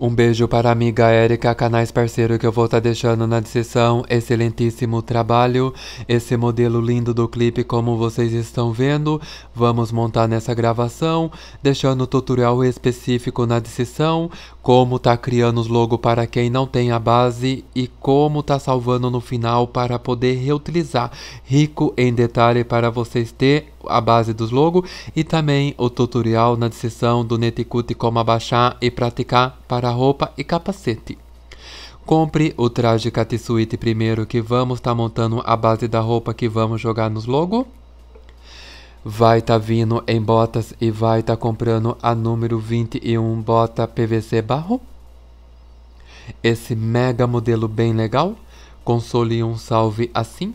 Um beijo para a amiga Érica Canais Parceiro que eu vou estar tá deixando na descrição. Excelentíssimo trabalho. Esse modelo lindo do clipe como vocês estão vendo. Vamos montar nessa gravação. Deixando o tutorial específico na descrição. Como tá criando os logos para quem não tem a base. E como tá salvando no final para poder reutilizar. Rico em detalhe para vocês ter a base dos logos e também o tutorial na descrição do Neticute como abaixar e praticar para roupa e capacete. Compre o traje Katsuite primeiro que vamos estar tá montando a base da roupa que vamos jogar nos logos vai tá vindo em botas e vai tá comprando a número 21 bota PVC barro. Esse mega modelo bem legal. Console um salve assim.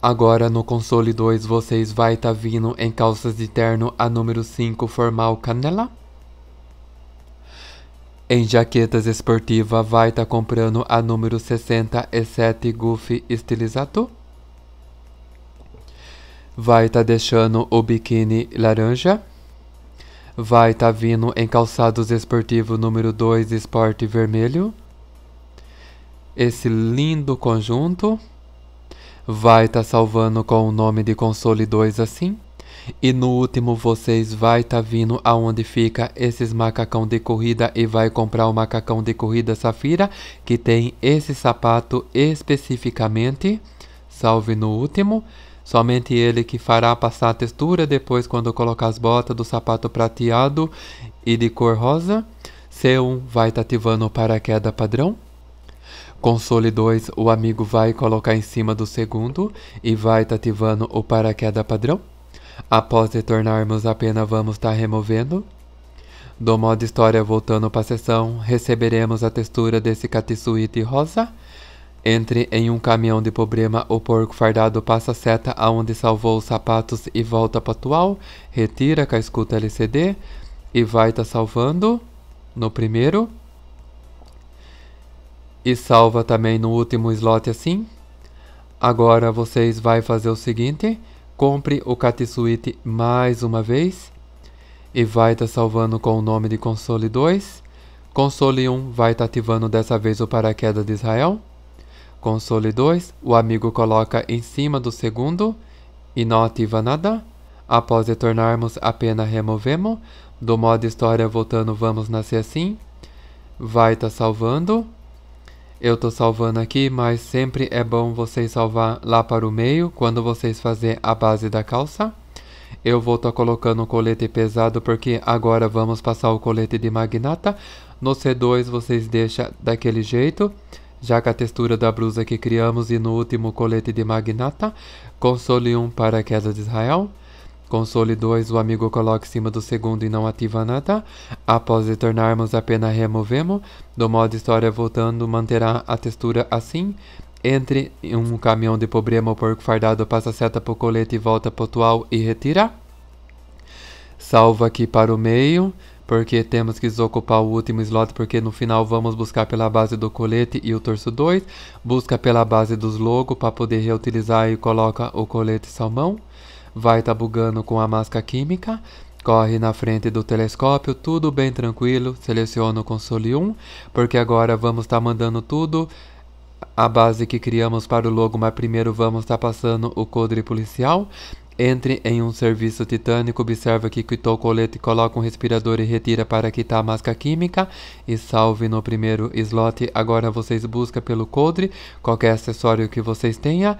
Agora no console 2 vocês vai tá vindo em calças de terno a número 5 formal canela. Em jaquetas esportiva vai tá comprando a número 67 Goofy estilizado. Vai tá deixando o biquíni laranja. Vai tá vindo em calçados esportivo número 2 esporte vermelho. Esse lindo conjunto vai tá salvando com o nome de console 2 assim? E no último vocês vai tá vindo aonde fica esses macacão de corrida e vai comprar o macacão de corrida Safira, que tem esse sapato especificamente, salve no último, somente ele que fará passar a textura depois quando colocar as botas do sapato prateado e de cor rosa. C1 vai tá ativando o paraquedas padrão. Console 2, o amigo vai colocar em cima do segundo e vai estar tá ativando o paraquedas padrão. Após retornarmos, a pena vamos estar tá removendo. Do modo história voltando para a sessão, receberemos a textura desse Katsuite rosa. Entre em um caminhão de problema, o porco fardado passa a seta aonde salvou os sapatos e volta para atual, retira com a escuta LCD e vai estar tá salvando no primeiro e salva também no último slot assim. Agora vocês vai fazer o seguinte, compre o Katsuite mais uma vez e vai estar tá salvando com o nome de console 2. Console 1 vai estar tá ativando dessa vez o paraquedas de Israel. Console 2, o amigo coloca em cima do segundo e não ativa nada. Após retornarmos, apenas removemos. Do modo história voltando, vamos nascer assim. Vai estar tá salvando. Eu estou salvando aqui, mas sempre é bom vocês salvar lá para o meio, quando vocês fazer a base da calça. Eu vou estar tá colocando o colete pesado, porque agora vamos passar o colete de magnata. No C2 vocês deixam daquele jeito, já com a textura da blusa que criamos e no último colete de magnata. Console 1 para a queda de Israel. Console 2 o amigo coloca em cima do segundo e não ativa nada. Após retornarmos, apenas removemos. Do modo história voltando, manterá a textura assim. Entre um caminhão de problema, o porco fardado passa a seta para o colete e volta para o atual e retira. Salva aqui para o meio, porque temos que desocupar o último slot, porque no final vamos buscar pela base do colete e o torso 2. Busca pela base dos logos para poder reutilizar e coloca o colete salmão vai estar tá bugando com a máscara química, corre na frente do telescópio, tudo bem tranquilo, seleciona o console 1, porque agora vamos estar tá mandando tudo a base que criamos para o logo, mas primeiro vamos estar tá passando o codre policial. Entre em um serviço titânico, observa que quitou o colete, coloca um respirador e retira para quitar a máscara química e salve no primeiro slot. Agora vocês buscam pelo codre, qualquer acessório que vocês tenham,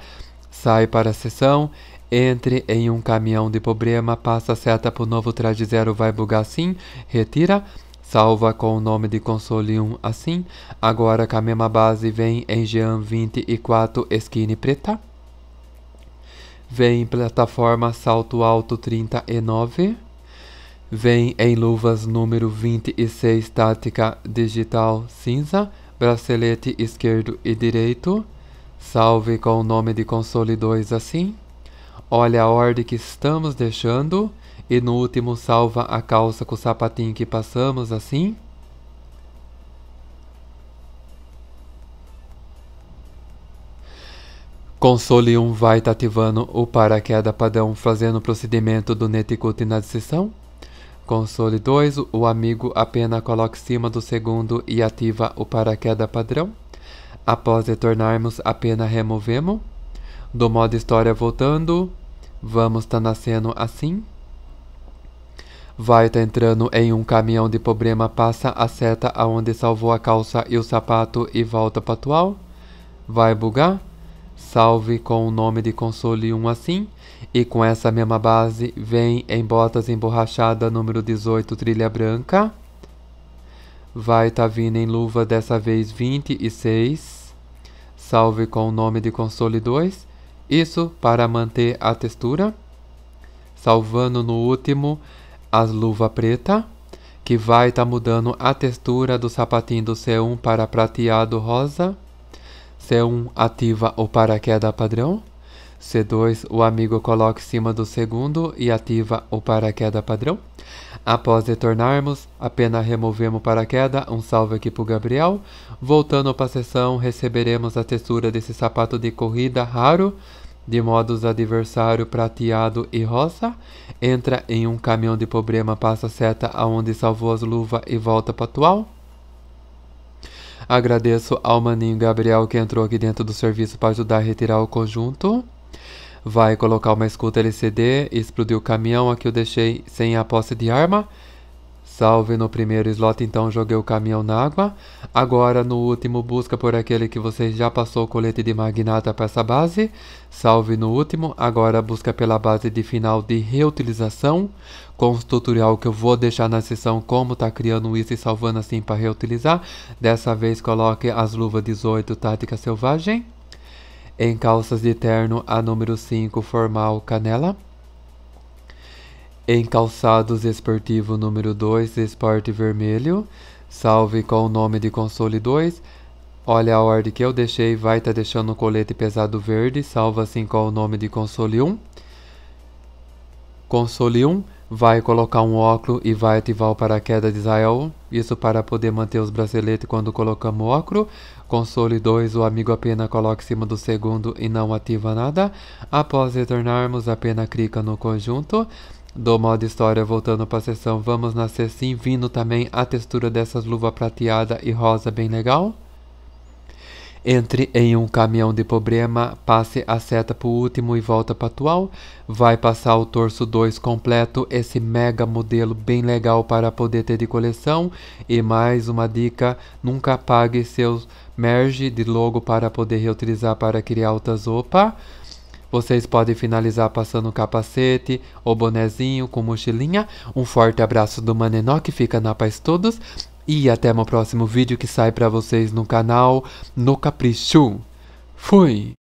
sai para a sessão, entre em um caminhão de problema, passa seta pro novo traje zero, vai bugar sim, retira, salva com o nome de console 1 assim, agora com a mesma base vem em Jean 24 skin preta, vem plataforma salto alto 39, vem em luvas número 26 tática digital cinza, bracelete esquerdo e direito, salve com o nome de console 2 assim, olha a ordem que estamos deixando e no último salva a calça com o sapatinho que passamos assim. Console 1 vai tá ativando o paraquedas padrão fazendo o procedimento do netcode na decisão. Console 2, o amigo apenas coloca em cima do segundo e ativa o paraquedas padrão. Após retornarmos, apenas removemos do modo história voltando. Vamos tá nascendo assim. Vai tá entrando em um caminhão de problema, passa a seta aonde salvou a calça e o sapato e volta para atual. Vai bugar. Salve com o nome de console 1 assim, e com essa mesma base vem em botas emborrachada número 18 trilha branca. Vai tá vindo em luva dessa vez 26. Salve com o nome de console 2. Isso para manter a textura, salvando no último as luva preta, que vai estar tá mudando a textura do sapatinho do C1 para prateado rosa. C1 ativa o paraquedas padrão. C2, o amigo coloca em cima do segundo e ativa o paraquedas padrão. Após retornarmos, apenas removemos o paraquedas, um salve aqui para o Gabriel. Voltando para a sessão, receberemos a textura desse sapato de corrida raro, de modos adversário prateado e rosa. Entra em um caminhão de problema, passa seta aonde salvou as luvas e volta para atual. Agradeço ao maninho Gabriel que entrou aqui dentro do serviço para ajudar a retirar o conjunto vai colocar uma escuta LCD, explodiu o caminhão, aqui eu deixei sem a posse de arma. Salve no primeiro slot, então joguei o caminhão na água. Agora no último, busca por aquele que você já passou o colete de magnata para essa base. Salve no último, agora busca pela base de final de reutilização. Com o tutorial que eu vou deixar na seção como tá criando isso e salvando assim para reutilizar. Dessa vez coloque as luvas 18 tática selvagem em calças de terno a número 5 formal canela, em calçados esportivo número 2 esporte vermelho, salve com o nome de console 2, olha a ordem que eu deixei, vai tá deixando o colete pesado verde, salva assim com o nome de console 1, console 1, vai colocar um óculo e vai ativar o paraquedas de Israel. Isso para poder manter os braceletes quando colocamos o óculo. Console 2, o amigo apenas coloca em cima do segundo e não ativa nada. Após retornarmos, apenas clica no conjunto. Do modo história, voltando para a sessão, vamos nascer sim, vindo também a textura dessas luvas prateada e rosa bem legal. Entre em um caminhão de problema, passe a seta para o último e volta para atual. Vai passar o torso 2 completo, esse mega modelo bem legal para poder ter de coleção. E mais uma dica, nunca pague seus merge de logo para poder reutilizar para criar outras opa. Vocês podem finalizar passando o capacete ou bonezinho com mochilinha. Um forte abraço do Manenó que fica na paz todos. E até meu próximo vídeo que sai para vocês no canal No Capricho. Fui!